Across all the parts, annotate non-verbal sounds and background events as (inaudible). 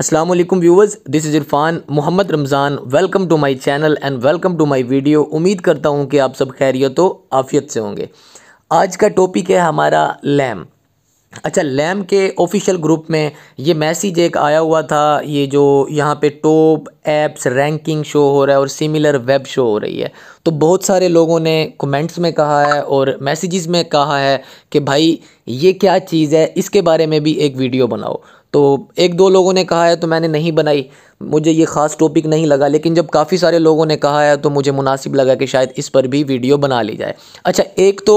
Aslam viewers this is Irfan Mohammad Ramzan welcome to my channel and welcome to my video उम्मीद करता हूँ कि आप सब खैरियत तो आफियत से होंगे आज का टॉपिक है हमारा लैम अच्छा लैम के ऑफिशियल ग्रुप में ये मैसेज एक आया हुआ था ये जो यहाँ पे टॉप एप्स रैंकिंग शो हो रहा है और सिमिलर वेब शो हो रही है तो बहुत सारे लोगों ने कमेंट्स में कहा है और मैसेजेस में कहा है कि भाई ये क्या चीज़ है इसके बारे में भी एक वीडियो बनाओ तो एक दो लोगों ने कहा है तो मैंने नहीं बनाई मुझे ये ख़ास टॉपिक नहीं लगा लेकिन जब काफ़ी सारे लोगों ने कहा है तो मुझे मुनासिब लगा कि शायद इस पर भी वीडियो बना ली जाए अच्छा एक तो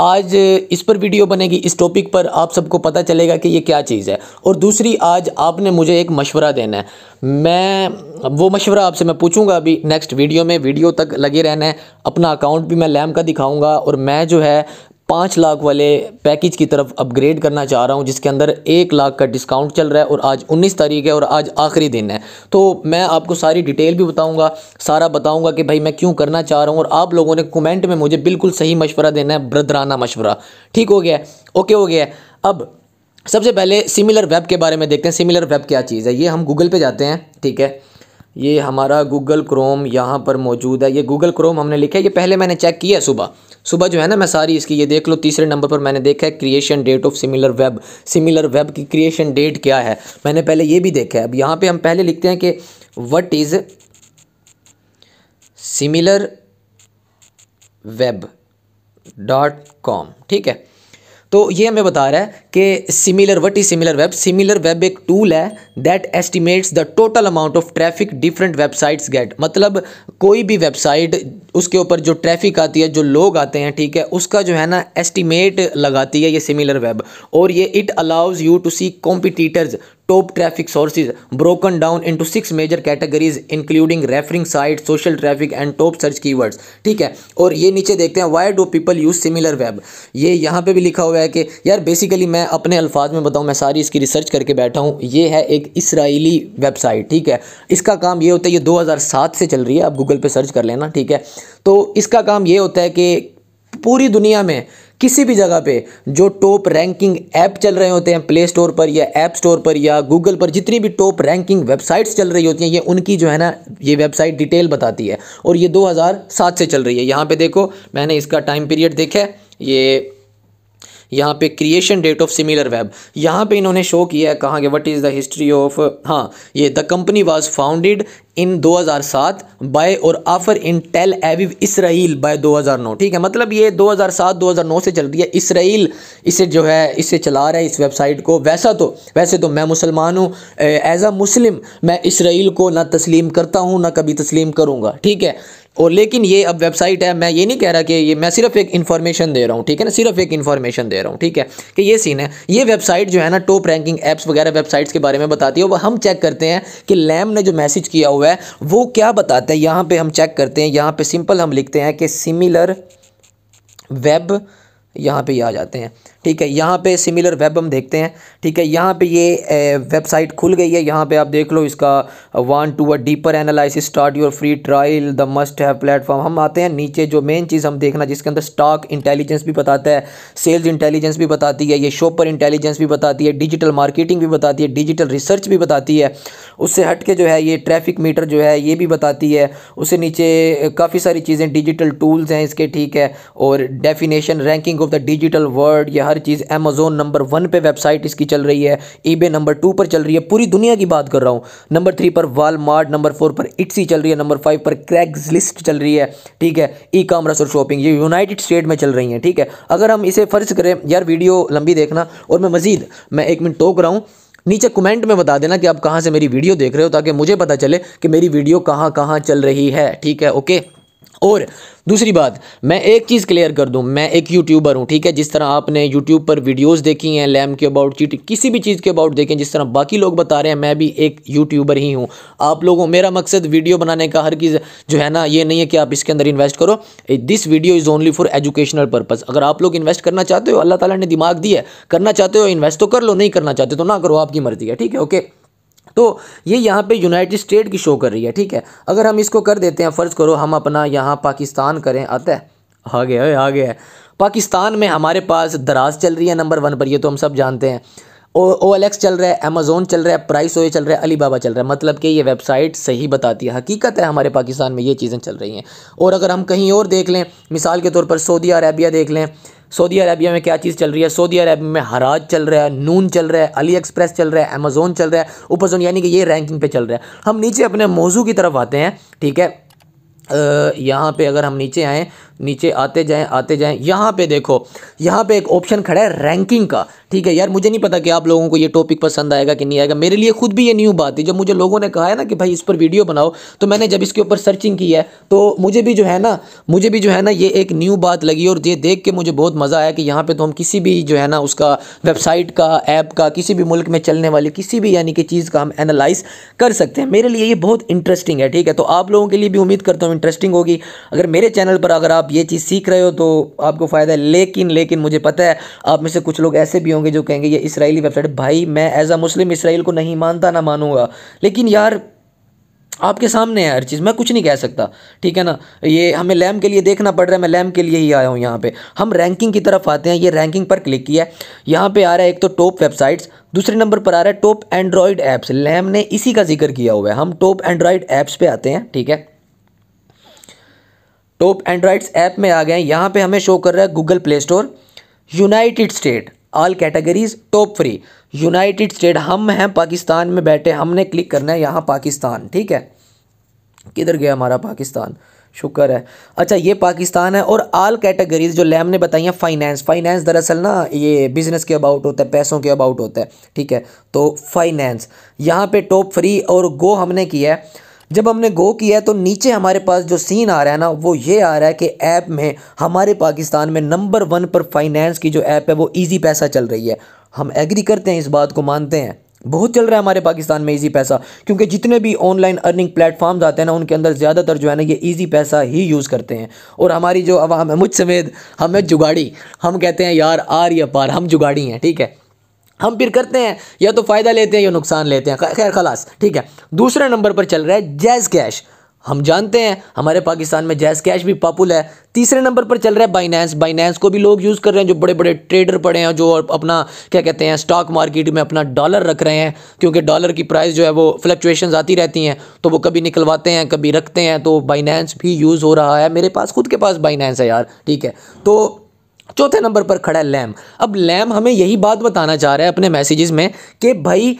आज इस पर वीडियो बनेगी इस टॉपिक पर आप सबको पता चलेगा कि ये क्या चीज़ है और दूसरी आज आपने मुझे एक मशवरा देना है मैं वो मशवरा आपसे मैं पूछूंगा अभी नेक्स्ट वीडियो में वीडियो तक लगे रहना है अपना अकाउंट भी मैं लैम का दिखाऊंगा और मैं जो है पाँच लाख वाले पैकेज की तरफ अपग्रेड करना चाह रहा हूँ जिसके अंदर एक लाख का डिस्काउंट चल रहा है और आज उन्नीस तारीख है और आज आखिरी दिन है तो मैं आपको सारी डिटेल भी बताऊँगा सारा बताऊँगा कि भाई मैं क्यों करना चाह रहा हूँ और आप लोगों ने कमेंट में मुझे बिल्कुल सही मशवरा देना है ब्रदराना मशवरा ठीक हो गया ओके हो गया अब सबसे पहले सिमिलर वेब के बारे में देखते हैं सिमिलर वेब क्या चीज़ है ये हम गूगल पे जाते हैं ठीक है ये हमारा गूगल क्रोम यहाँ पर मौजूद है ये गूगल क्रोम हमने लिखा है ये पहले मैंने चेक किया सुबह सुबह जो है ना मैं सारी इसकी ये देख लो तीसरे नंबर पर मैंने देखा है creation date of Similarweb Similarweb की क्रिएशन डेट क्या है मैंने पहले ये भी देखा है अब यहाँ पे हम पहले लिखते हैं कि what is Similarweb dot com ठीक है तो ये हमें बता रहा है के similar what is Similarweb Similarweb एक टूल है that estimates the total amount of traffic different websites get मतलब कोई भी वेबसाइट उसके ऊपर जो ट्रैफिक आती है जो लोग आते हैं ठीक है उसका जो है ना एस्टिमेट लगाती है ये सिमिलर वेब और ये it allows you to see competitors top traffic sources broken down into six major categories including referring site social traffic and top search keywords ठीक है और ये नीचे देखते हैं why do people use Similarweb ये यहाँ पे भी लिखा हुआ है कि यार बेसिकली मैं मैं अपने अल्फाज में बताऊँ मैं सारी इसकी रिसर्च करके बैठा हूँ ये है एक इसराइली वेबसाइट ठीक है इसका काम ये होता है ये 2007 से चल रही है आप गूगल पे सर्च कर लेना ठीक है तो इसका काम ये होता है कि पूरी दुनिया में किसी भी जगह पे जो टॉप रैंकिंग ऐप चल रहे होते हैं प्ले स्टोर पर या ऐप स्टोर पर या गूगल पर जितनी भी टॉप रैंकिंग वेबसाइट्स चल रही होती हैं ये उनकी जो है ना ये वेबसाइट डिटेल बताती है और ये 2007 से चल रही है यहाँ पे देखो मैंने इसका टाइम पीरियड देखा है ये यहाँ पे creation date of Similarweb यहाँ पे इन्होंने शो किया है कहाँ के what is the history of हाँ ये the company was founded in 2007 by Or Offer in Tel Aviv Israel by 2009 ठीक है मतलब ये 2007-2009 से चल रही है इसराइल इसे जो है इसे चला रहा है इस वेबसाइट को वैसा तो वैसे तो मैं मुसलमान हूँ एज अ मुस्लिम मैं इसराइल को ना तस्लीम करता हूँ ना कभी तस्लीम करूँगा ठीक है और लेकिन ये अब वेबसाइट है मैं ये नहीं कह रहा कि ये मैं सिर्फ एक इन्फॉर्मेशन दे रहा हूँ ठीक है ना सिर्फ एक इन्फॉर्मेशन दे रहा हूँ ठीक है कि ये सीन है ये वेबसाइट जो है ना टॉप रैंकिंग एप्स वगैरह वेबसाइट्स के बारे में बताती है वो हम चेक करते हैं कि लैम ने जो मैसेज किया हुआ है वो क्या बताते हैं यहाँ पर हम चेक करते हैं यहाँ पर सिंपल हम लिखते हैं कि सिमिलर वेब यहाँ ये आ जाते हैं ठीक है यहाँ पे सिमिलर वेब हम देखते हैं ठीक है यहाँ पे ये वेबसाइट खुल गई है यहाँ पे आप देख लो इसका one two a deeper analysis start your free trial the must have platform हम आते हैं नीचे जो मेन चीज़ हम देखना जिसके अंदर स्टॉक इंटेलिजेंस भी बताता है सेल्स इंटेलिजेंस भी बताती है ये शॉपर इंटेलिजेंस भी बताती है डिजिटल मार्केटिंग भी बताती है डिजिटल रिसर्च भी बताती है उससे हट के जो है ये ट्रैफिक मीटर जो है ये भी बताती है उससे नीचे काफ़ी सारी चीज़ें डिजिटल टूल्स हैं इसके ठीक है और definition ranking of the digital world या हर चीज़ अमेजोन नंबर वन पे वेबसाइट इसकी चल रही है ईबे नंबर टू पर चल रही है पूरी दुनिया की बात कर रहा हूँ नंबर थ्री पर वालमार्ट नंबर फोर पर इट्सी चल रही है नंबर फाइव पर क्रैग्स लिस्ट चल रही है ठीक है ई कॉमर्स और शॉपिंग ये यूनाइटेड स्टेट में चल रही है ठीक है अगर हम इसे फ़र्ज करें यार वीडियो लंबी देखना और मैं मज़ीद मैं एक मिनट टोक रहा हूँ नीचे कमेंट में बता देना कि आप कहाँ से मेरी वीडियो देख रहे हो ताकि मुझे पता चले कि मेरी वीडियो कहाँ कहाँ चल रही है ठीक है ओके और दूसरी बात मैं एक चीज़ क्लियर कर दूं मैं एक यूट्यूबर हूं ठीक है जिस तरह आपने यूट्यूब पर वीडियोस देखी हैं लैम के अबाउट चीट किसी भी चीज़ के अबाउट देखें जिस तरह बाकी लोग बता रहे हैं मैं भी एक यूट्यूबर ही हूं आप लोगों मेरा मकसद वीडियो बनाने का हर चीज़ जो है ना ये नहीं है कि आप इसके अंदर इन्वेस्ट करो this video is only for educational purpose अगर आप लोग इन्वेस्ट करना चाहते हो अल्लाह तला ने दिमाग दिया करना चाहते हो इन्वेस्ट तो कर लो नहीं करना चाहते तो ना करो आपकी मर्ज़ी है ठीक है ओके तो ये यहाँ पे यूनाइटेड स्टेट की शो कर रही है ठीक है अगर हम इसको कर देते हैं फ़र्ज़ करो हम अपना यहाँ पाकिस्तान करें है आ गया आ गया पाकिस्तान में हमारे पास दराज चल रही है नंबर वन पर ये तो हम सब जानते हैं ओ एल एक्स चल रहा है अमेजोन चल रहा है प्राइस ओए चल रहा है अलीबाबा चल रहा है मतलब कि ये वेबसाइट सही बताती है हकीकत है हमारे पाकिस्तान में ये चीज़ें चल रही हैं और अगर हम कहीं और देख लें मिसाल के तौर पर सऊदी अरबिया देख लें सऊदी अरबिया में क्या चीज़ चल रही है सऊदी अरब में हराज चल रहा है नून चल रहा है अली एक्सप्रेस चल रहा है अमेजोन चल रहा है ऊपर यानी कि ये रैंकिंग पे चल रहा है हम नीचे अपने मौजू की तरफ आते हैं ठीक है यहाँ पे अगर हम नीचे आएँ नीचे आते जाएं आते जाएं यहाँ पे देखो यहाँ पे एक ऑप्शन खड़ा है रैंकिंग का ठीक है यार मुझे नहीं पता कि आप लोगों को ये टॉपिक पसंद आएगा कि नहीं आएगा मेरे लिए खुद भी ये न्यू बात है जब मुझे लोगों ने कहा है ना कि भाई इस पर वीडियो बनाओ तो मैंने जब इसके ऊपर सर्चिंग की है तो मुझे भी जो है ना मुझे भी जो है ना ये एक न्यू बात लगी और ये देख के मुझे बहुत मज़ा आया कि यहाँ पर तो हम किसी भी जो है ना उसका वेबसाइट का ऐप का किसी भी मुल्क में चलने वाली किसी भी यानी कि चीज़ का हम एनालाइज कर सकते हैं मेरे लिए ये बहुत इंटरेस्टिंग है ठीक है तो आप लोगों के लिए भी उम्मीद करता हूँ इंटरेस्टिंग होगी अगर मेरे चैनल पर अगर आप ये चीज़ सीख रहे हो तो आपको फ़ायदा है लेकिन लेकिन मुझे पता है आप में से कुछ लोग ऐसे भी होंगे जो कहेंगे ये इसराइली वेबसाइट भाई मैं एज अ मुस्लिम इसराइल को नहीं मानता ना मानूंगा लेकिन यार आपके सामने है हर चीज़ मैं कुछ नहीं कह सकता ठीक है ना ये हमें लैम के लिए देखना पड़ रहा है मैं लैम के लिए ही आया हूँ यहाँ पे हम रैंकिंग की तरफ आते हैं ये रैंकिंग पर क्लिक किया है यहाँ पे आ रहा है एक तो टॉप वेबसाइट्स दूसरे नंबर पर आ रहा है टॉप एंड्रॉयड ऐप्स लैम ने इसी का जिक्र किया हुआ है हम टॉप एंड्रॉयड ऐप्स पर आते हैं ठीक है टॉप एंड्रॉइड्स ऐप में आ गए हैं यहाँ पे हमें शो कर रहा है Google Play Store United State all categories top free United State हम हैं पाकिस्तान में बैठे हमने क्लिक करना है यहाँ पाकिस्तान ठीक है किधर गया हमारा पाकिस्तान शुक्र है अच्छा ये पाकिस्तान है और आल कैटेगरीज जो लैम ने बताई हैं फाइनेंस फाइनेंस दरअसल ना ये बिज़नेस के अबाउट होता है पैसों के अबाउट होता है ठीक है तो फाइनेंस यहाँ पे टॉप फ्री और गो हमने किया है जब हमने गो किया तो नीचे हमारे पास जो सीन आ रहा है ना वो ये आ रहा है कि ऐप में हमारे पाकिस्तान में नंबर वन पर फाइनेंस की जो ऐप है वो ईजी पैसा चल रही है हम एग्री करते हैं इस बात को मानते हैं बहुत चल रहा है हमारे पाकिस्तान में इजी पैसा क्योंकि जितने भी ऑनलाइन अर्निंग प्लेटफॉर्म्स आते हैं ना उनके अंदर ज़्यादातर जो है ना ये इजी पैसा ही यूज़ करते हैं और हमारी जो अवाम है मुझ समेत हमें जुगाड़ी हम कहते हैं यार आर या पार हम जुगाड़ी हैं ठीक है हम फिर करते हैं या तो फ़ायदा लेते हैं या नुकसान लेते हैं खैर खलास ठीक है दूसरे नंबर पर चल रहा है जैज़ कैश हम जानते हैं हमारे पाकिस्तान में जैज़ कैश भी पॉपुलर है तीसरे नंबर पर चल रहा है बाइनेंस बाइनेंस को भी लोग यूज़ कर रहे हैं जो बड़े बड़े ट्रेडर पड़े हैं जो अपना क्या कहते हैं स्टॉक मार्केट में अपना डॉलर रख रहे हैं क्योंकि डॉलर की प्राइस जो है वो फ्लक्चुएशन आती रहती हैं तो वो कभी निकलवाते हैं कभी रखते हैं तो बाइनेंस भी यूज़ हो रहा है मेरे पास खुद के पास बाइनेंस है यार ठीक है तो चौथे नंबर पर खड़ा है लैम अब लैम हमें यही बात बताना चाह रहा है अपने मैसेजेस में कि भाई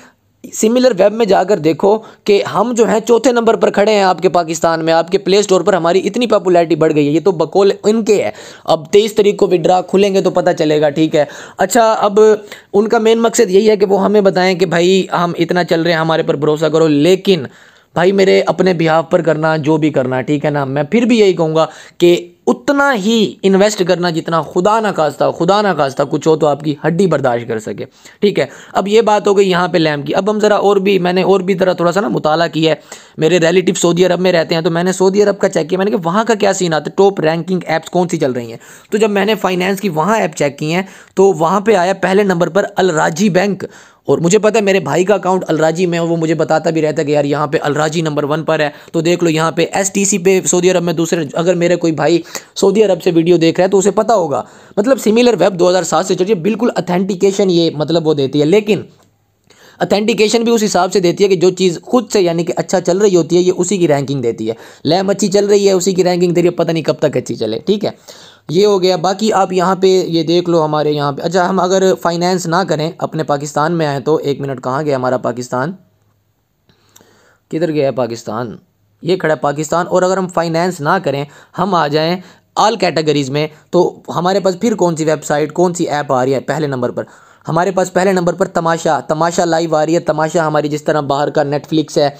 सिमिलर वेब में जाकर देखो कि हम जो हैं चौथे नंबर पर खड़े हैं आपके पाकिस्तान में आपके प्ले स्टोर पर हमारी इतनी पॉपुलैरिटी बढ़ गई है ये तो बकौल इनके है अब तेईस तरीक को विड्रा खुलेंगे तो पता चलेगा ठीक है अच्छा अब उनका मेन मकसद यही है कि वो हमें बताएं कि भाई हम इतना चल रहे हैं हमारे पर भरोसा करो लेकिन भाई मेरे अपने बिहाव पर करना जो भी करना ठीक है ना मैं फिर भी यही कहूँगा कि उतना ही इन्वेस्ट करना जितना खुदा ना खास्ता खुदा ना खास्ता कुछ हो तो आपकी हड्डी बर्दाश्त कर सके ठीक है अब ये बात हो गई यहाँ पे लैम की अब हम ज़रा और भी मैंने और भी ज़रा थोड़ा सा ना मुताला किया है मेरे रिलेटिव सऊदी अरब में रहते हैं तो मैंने सऊदी अरब का चेक किया मैंने कहा वहाँ का क्या सीन आता टॉप रैंकिंग ऐप्स कौन सी चल रही हैं तो जब मैंने फाइनेंस की वहाँ ऐप चेक की हैं तो वहाँ पर आया पहले नंबर पर अलराजी बैंक और मुझे पता है मेरे भाई का अकाउंट अलराजी में वो मुझे बताता भी रहता है कि यार यहाँ पे अलराजी नंबर वन पर है तो देख लो यहाँ पे एस टी सी पे सऊदी अरब में दूसरे अगर मेरे कोई भाई सऊदी अरब से वीडियो देख रहा है तो उसे पता होगा मतलब सिमिलर वेब 2007 से चलिए बिल्कुल अथेंटिकेशन ये मतलब वो देती है लेकिन अथेंटिकेशन भी उस हिसाब से देती है कि जो चीज़ खुद से यानी कि अच्छा चल रही होती है ये उसी की रैंकिंग देती है लैम अच्छी चल रही है उसी की रैंकिंग दे रही है पता नहीं कब तक अच्छी चले ठीक है ये हो गया बाकी आप यहाँ पे ये देख लो हमारे यहाँ पे अच्छा हम अगर फाइनेंस ना करें अपने पाकिस्तान में आए तो एक मिनट कहाँ गया हमारा पाकिस्तान किधर गया पाकिस्तान ये खड़ा पाकिस्तान और अगर हम फाइनेंस ना करें हम आ जाएं आल कैटेगरीज़ में तो हमारे पास फिर कौन सी वेबसाइट कौन सी ऐप आ रही है पहले नंबर पर हमारे पास पहले नंबर पर तमाशा तमाशा लाइव आ रही है तमाशा हमारी जिस तरह बाहर का नेटफ्लिक्स है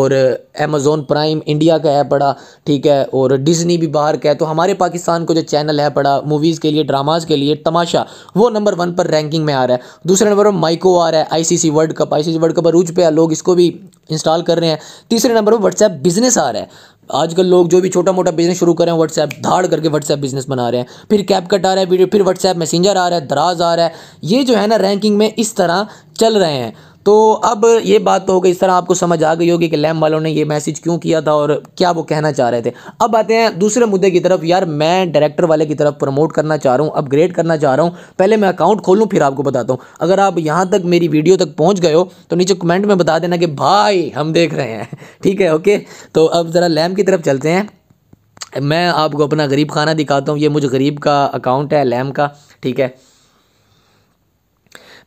और अमेज़ोन प्राइम इंडिया का है बड़ा ठीक है और डिज़नी भी बाहर का है तो हमारे पाकिस्तान को जो चैनल है बड़ा मूवीज़ के लिए ड्रामाज के लिए तमाशा वो नंबर वन पर रैंकिंग में आ रहा है दूसरे नंबर पर माइको आ रहा है I world cup I world cup अरूज पे लोग इसको भी इंस्टॉल कर रहे हैं तीसरे नंबर पर व्हाट्सएप बिजनेस आ रहा है आजकल लोग जो भी छोटा मोटा बिजनेस शुरू करें व्हाट्सएप धाड़ करके व्हाट्सएप बिजनेस बना रहे हैं फिर कैप कट आ रहा है वीडियो फिर व्हाट्सएप मैसेंजर आ रहा है दराज आ रहा है ये जो है ना रैंकिंग में इस तरह चल रहे हैं तो अब ये बात तो हो गई इस तरह आपको समझ आ गई होगी कि लैम वालों ने ये मैसेज क्यों किया था और क्या वो कहना चाह रहे थे अब आते हैं दूसरे मुद्दे की तरफ यार मैं डायरेक्टर वाले की तरफ प्रमोट करना चाह रहा हूँ अपग्रेड करना चाह रहा हूँ पहले मैं अकाउंट खोलूँ फिर आपको बताता हूँ अगर आप यहाँ तक मेरी वीडियो तक पहुँच गए हो तो नीचे कमेंट में बता देना कि भाई हम देख रहे हैं (laughs) ठीक है ओके तो अब ज़रा लैम की तरफ चलते हैं मैं आपको अपना गरीब खाना दिखाता हूँ ये मुझे गरीब का अकाउंट है लैम का ठीक है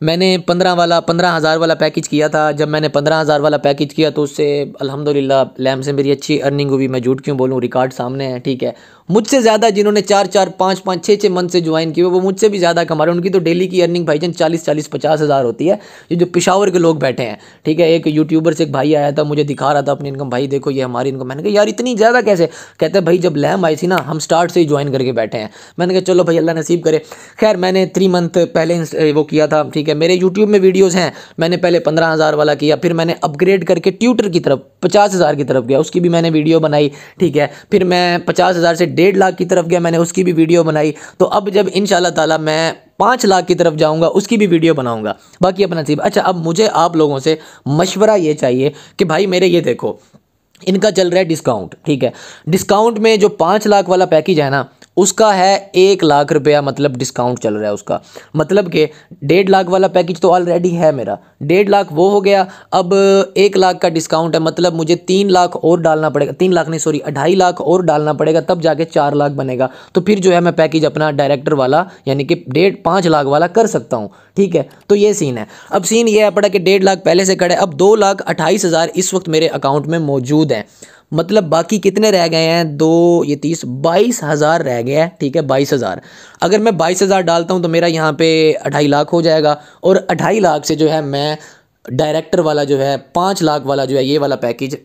मैंने पंद्रह वाला पंद्रह हज़ार वाला पैकेज किया था जब मैंने पंद्रह हज़ार वाला पैकेज किया तो उससे अलहमदिल्ला लैम से मेरी अच्छी अर्निंग हुई मैं झूठ क्यों बोलूँ रिकॉर्ड सामने है ठीक है मुझसे ज़्यादा जिन्होंने चार चार पाँच पाँच छः छः मंथ से ज्वाइन किया वो मुझसे भी ज़्यादा कमा रहे हैं उनकी तो डेली की अर्निंग भाई जान चालीस चालीस पचास हज़ार होती है ये जो पिशावर के लोग बैठे हैं ठीक है एक यूट्यूबर से एक भाई आया था मुझे दिखा रहा था अपनी इनकम भाई देखो ये हमारी इनकम मैंने कहा यार इतनी ज़्यादा कैसे कहते हैं भाई जब लैम आई थी ना हम स्टार्ट से ही ज्वाइन करके बैठे हैं मैंने कहा चलो भाई अल्लाह नसीब करे खैर मैंने थ्री मंथ पहले वो किया था ठीक ठीक है मेरे यूट्यूब में वीडियोज़ हैं मैंने पहले पंद्रह हज़ार वाला किया फिर मैंने अपग्रेड करके ट्यूटर की तरफ पचास हज़ार की तरफ गया उसकी भी मैंने वीडियो बनाई ठीक है फिर मैं पचास हज़ार से डेढ़ लाख की तरफ गया मैंने उसकी भी वीडियो बनाई तो अब जब इन ताला मैं पाँच लाख की तरफ जाऊंगा उसकी भी वीडियो बनाऊंगा बाकी अपना नसीब अच्छा अब मुझे आप लोगों से मशवरा ये चाहिए कि भाई मेरे ये देखो इनका चल रहा है डिस्काउंट ठीक है डिस्काउंट में जो पाँच लाख वाला पैकेज है ना उसका है एक लाख रुपया मतलब डिस्काउंट चल रहा है उसका मतलब कि डेढ़ लाख वाला पैकेज तो ऑलरेडी है मेरा डेढ़ लाख वो हो गया अब एक लाख का डिस्काउंट है मतलब मुझे तीन लाख और डालना पड़ेगा तीन लाख नहीं सॉरी अढ़ाई लाख और डालना पड़ेगा तब जाके चार लाख बनेगा तो फिर जो है मैं पैकेज अपना डायरेक्टर वाला यानी कि डेढ़ पाँच लाख वाला कर सकता हूँ ठीक है तो ये सीन है अब सीन ये है पड़ा कि डेढ़ लाख पहले से खड़े अब दो लाख अट्ठाईस हज़ार इस वक्त मेरे अकाउंट में मौजूद हैं मतलब बाकी कितने रह गए हैं दो ये तीस बाईस हज़ार रह गए हैं ठीक है बाईस हज़ार अगर मैं बाईस हज़ार डालता हूँ तो मेरा यहाँ पे अढ़ाई लाख हो जाएगा और अढ़ाई लाख से जो है मैं डायरेक्टर वाला जो है पाँच लाख वाला जो है ये वाला पैकेज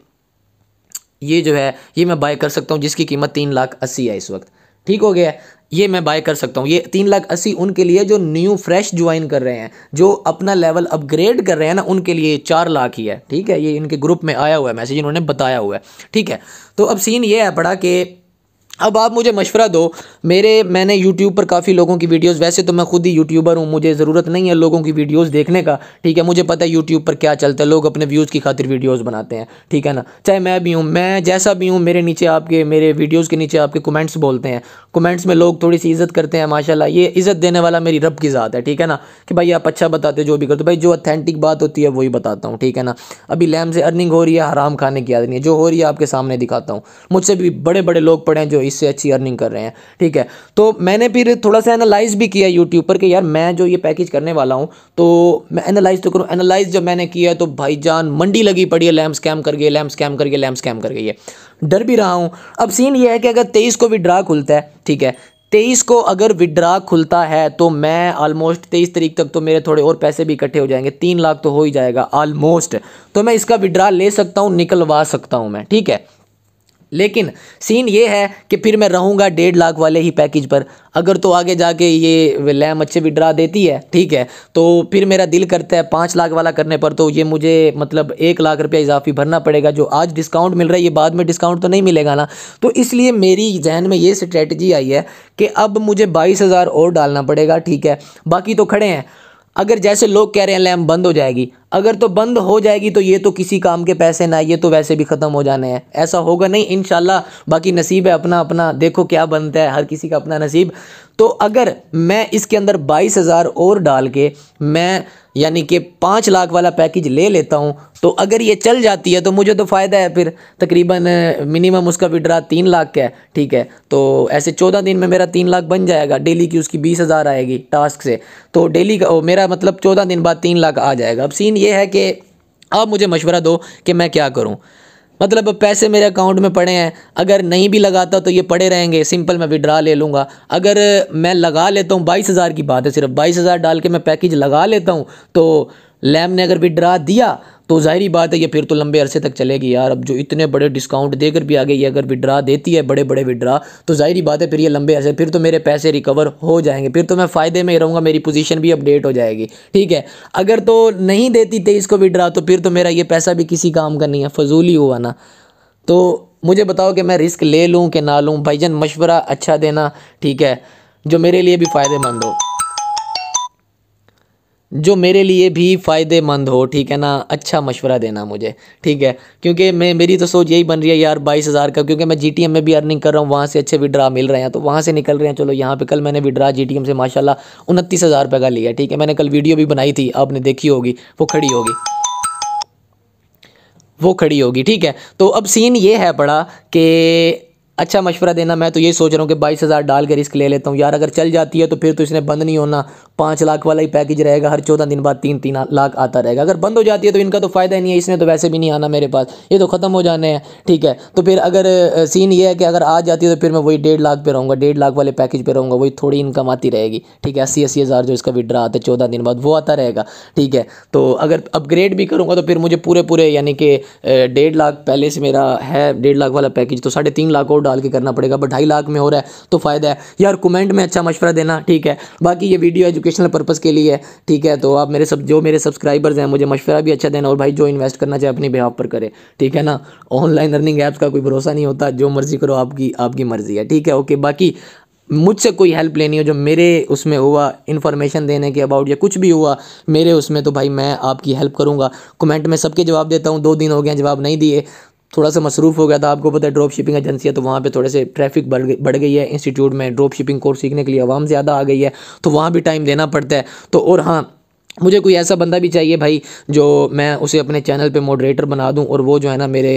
ये जो है ये मैं बाय कर सकता हूँ जिसकी कीमत तीन लाख अस्सी है इस वक्त ठीक हो गया ये मैं बाय कर सकता हूँ ये तीन लाख अस्सी उनके लिए जो न्यू फ्रेश ज्वाइन कर रहे हैं जो अपना लेवल अपग्रेड कर रहे हैं ना उनके लिए चार लाख ही है ठीक है ये इनके ग्रुप में आया हुआ है मैसेज इन्होंने बताया हुआ है ठीक है तो अब सीन ये है पड़ा कि अब आप मुझे मशवरा दो मेरे मैंने यूट्यूब पर काफ़ी लोगों की वीडियोस वैसे तो मैं खुद ही यूट्यूबर हूँ मुझे ज़रूरत नहीं है लोगों की वीडियोस देखने का ठीक है मुझे पता है यूट्यूब पर क्या चलता है लोग अपने व्यूज़ की खातिर वीडियोस बनाते हैं ठीक है ना चाहे मैं भी हूँ मैं जैसा भी हूँ मेरे नीचे आपके मेरे वीडियोज़ के नीचे आपके कमेंट्स बोलते हैं कमेंट्स में लोग थोड़ी सी इज़्ज़त करते हैं माशाला ये इज़्ज़त देने वाला मेरी रब की ज़ात है ठीक है ना कि भाई आप अच्छा बताते जो भी करते भाई जो अथेंटिक बात होती है वही बताता हूँ ठीक है ना अभी लैम से अर्निंग हो रही है हराम खाने की आदमी है जो हो रही है आपके सामने दिखाता हूँ मुझसे भी बड़े बड़े लोग पड़े हैं जो इससे अच्छी अर्निंग कर रहे हैं ठीक है तो मैंने फिर थोड़ा सा एनालाइज भी किया यूट्यूब पर कि यार मैं जो ये पैकेज करने वाला हूँ तो मैं एनालाइज तो करूँ एनालाइज जब मैंने किया तो भाई जान मंडी लगी पड़ी है लैम्प स्कैम कर गई लैम्प स्कैम कर गई लैम्प स्कैम कर गई है डर भी रहा हूँ अब सीन ये है कि अगर तेईस को विड्रा खुलता है ठीक है तेईस को अगर विड्रा खुलता है तो मैं ऑलमोस्ट तेईस तारीख तक तो मेरे थोड़े और पैसे भी इकट्ठे हो जाएंगे तीन लाख तो हो ही जाएगा ऑलमोस्ट तो मैं इसका विड्रा ले सकता हूँ निकलवा सकता हूँ मैं ठीक है लेकिन सीन ये है कि फिर मैं रहूँगा डेढ़ लाख वाले ही पैकेज पर अगर तो आगे जाके ये लैम अच्छे भी ड्रा देती है ठीक है तो फिर मेरा दिल करता है पाँच लाख वाला करने पर तो ये मुझे मतलब एक लाख रुपया इजाफी भरना पड़ेगा जो आज डिस्काउंट मिल रहा है ये बाद में डिस्काउंट तो नहीं मिलेगा ना तो इसलिए मेरी जहन में ये स्ट्रेटजी आई है कि अब मुझे बाईस हज़ार और डालना पड़ेगा ठीक है बाकी तो खड़े हैं अगर जैसे लोग कह रहे हैं लैम बंद हो जाएगी अगर तो बंद हो जाएगी तो ये तो किसी काम के पैसे ना ये तो वैसे भी ख़त्म हो जाने हैं ऐसा होगा नहीं इन बाकी नसीब है अपना अपना देखो क्या बनता है हर किसी का अपना नसीब तो अगर मैं इसके अंदर बाईस हज़ार और डाल के मैं यानी कि पाँच लाख वाला पैकेज ले लेता हूँ तो अगर ये चल जाती है तो मुझे तो फ़ायदा है फिर तकरीबन मिनिमम उसका विड्रा तीन लाख का है ठीक है तो ऐसे चौदह दिन में मेरा तीन लाख बन जाएगा डेली की उसकी बीस हज़ार आएगी टास्क से तो डेली का ओ, मेरा मतलब चौदह दिन बाद तीन लाख आ जाएगा अब सीन ये है कि आप मुझे मशवरा दो कि मैं क्या करूँ मतलब पैसे मेरे अकाउंट में पड़े हैं अगर नहीं भी लगाता तो ये पड़े रहेंगे सिंपल मैं विड्रा ले लूँगा अगर मैं लगा लेता हूँ बाईस हज़ार की बात है सिर्फ बाईस हज़ार डाल के मैं पैकेज लगा लेता हूँ तो लैम ने अगर विड्रा दिया तो ज़ाहरी बात है ये फिर तो लंबे अरसे तक चलेगी यार अब जो इतने बड़े डिस्काउंट देकर भी गई ये अगर विड्रा देती है बड़े बड़े विड्रा तो ज़ाहरी बात है फिर ये लंबे अरसे फिर तो मेरे पैसे रिकवर हो जाएंगे फिर तो मैं फ़ायदे में ही रहूँगा मेरी पोजीशन भी अपडेट हो जाएगी ठीक है अगर तो नहीं देती तेईस को विड्रा तो फिर तो मेरा ये पैसा भी किसी काम का नहीं है फजूल ही हुआ ना तो मुझे बताओ कि मैं रिस्क ले लूँ कि ना लूँ जान मशवरा अच्छा देना ठीक है जो मेरे लिए भी फ़ायदेमंद हो जो मेरे लिए भी फ़ायदेमंद हो ठीक है ना अच्छा मशवरा देना मुझे ठीक है क्योंकि मैं मेरी तो सोच यही बन रही है यार बाईस हज़ार का क्योंकि मैं जी में भी अर्निंग कर रहा हूँ वहाँ से अच्छे विड्रा मिल रहे हैं तो वहाँ से निकल रहे हैं चलो यहाँ पे कल मैंने विड्रा जी से माशाला उनतीस हज़ार रुपये का लिया ठीक है मैंने कल वीडियो भी बनाई थी आपने देखी होगी वो खड़ी होगी वो खड़ी होगी ठीक है तो अब सीन ये है पड़ा कि अच्छा मशवरा देना मैं तो ये सोच रहा हूँ कि बाईस हज़ार डाल कर रिस्क ले लेता हूँ यार अगर चल जाती है तो फिर तो इसने बंद नहीं होना पाँच लाख वाला ही पैकेज रहेगा हर चौदह दिन बाद तीन तीन लाख आता रहेगा अगर बंद हो जाती है तो इनका तो फ़ायदा ही नहीं है इसने तो वैसे भी नहीं आना मेरे पास ये तो ख़त्म हो जाने हैं ठीक है तो फिर अगर सीन ये है कि अगर आ जाती है तो फिर मैं वही डेढ़ लाख पे रहूँगा डेढ़ लाख वाले पैकेज पर रहूँगा वही थोड़ी इनकम आती रहेगी ठीक है अस्सी अस्सी हज़ार जो इसका विड्रा आता है चौदह दिन बाद वो आता रहेगा ठीक है तो अगर अपग्रेड भी करूँगा तो फिर मुझे पूरे पूरे यानी कि डेढ़ लाख पहले से मेरा है डेढ़ लाख वाला पैकेज तो साढ़े तीन लाख और डाल के करना पड़ेगा बट ढाई लाख में हो रहा है तो फ़ायदा है यार कमेंट में अच्छा मशवरा देना ठीक है बाकी ये वीडियो एजुकेशनल पर्पज़ के लिए है ठीक है तो आप मेरे सब जो मेरे सब्सक्राइबर्स हैं मुझे मशवरा भी अच्छा देना और भाई जो इन्वेस्ट करना चाहे अपनी बिहाफ पर करे ठीक है ना ऑनलाइन अर्निंग ऐप्स का कोई भरोसा नहीं होता जो मर्ज़ी करो आपकी आपकी मर्ज़ी है ठीक है ओके बाकी मुझसे कोई हेल्प लेनी हो जो मेरे उसमें हुआ इन्फॉर्मेशन देने के अबाउट या कुछ भी हुआ मेरे उसमें तो भाई मैं आपकी हेल्प करूंगा कमेंट में सबके जवाब देता हूँ दो दिन हो गए जवाब नहीं दिए थोड़ा सा मसरूफ़ हो गया था आपको पता है ड्रॉप शिपिंग एजेंसी है तो वहाँ पे थोड़े से ट्रैफिक बढ़ बढ़ गई है इंस्टीट्यूट में ड्रॉप शिपिंग कोर्स सीखने के लिए आवाम ज़्यादा आ गई है तो वहाँ भी टाइम देना पड़ता है तो और हाँ मुझे कोई ऐसा बंदा भी चाहिए भाई जो मैं उसे अपने चैनल पे मॉडरेटर बना दूं और वो जो है ना मेरे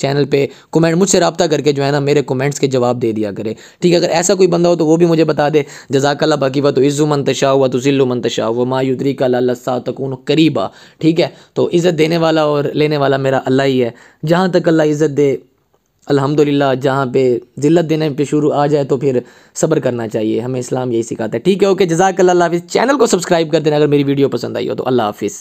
चैनल पे कमेंट मुझसे रबता करके जो है ना मेरे कमेंट्स के जवाब दे दिया करे ठीक है अगर ऐसा कोई बंदा हो तो वो भी मुझे बता दे जजाकल्ला बाकी तो इज़्ज़ु मंतशा हुआ तो ज़िल्लु मंतशा हुआ युद्री का सा तकून करीबा ठीक है तो इज़्ज़त देने वाला और लेने वाला मेरा अल्लाह ही है जहाँ तक अल्लाह इज़्ज़त दे अल्हम्दुलिल्लाह जहाँ पे ज़िल्लत देने पे शुरू आ जाए तो फिर सब्र करना चाहिए हमें इस्लाम यही सिखाता है ठीक है ओके जजाक अल्लाह हाफिज़ चैनल को सब्सक्राइब कर देना अगर मेरी वीडियो पसंद आई हो तो अल्लाह हाफिज़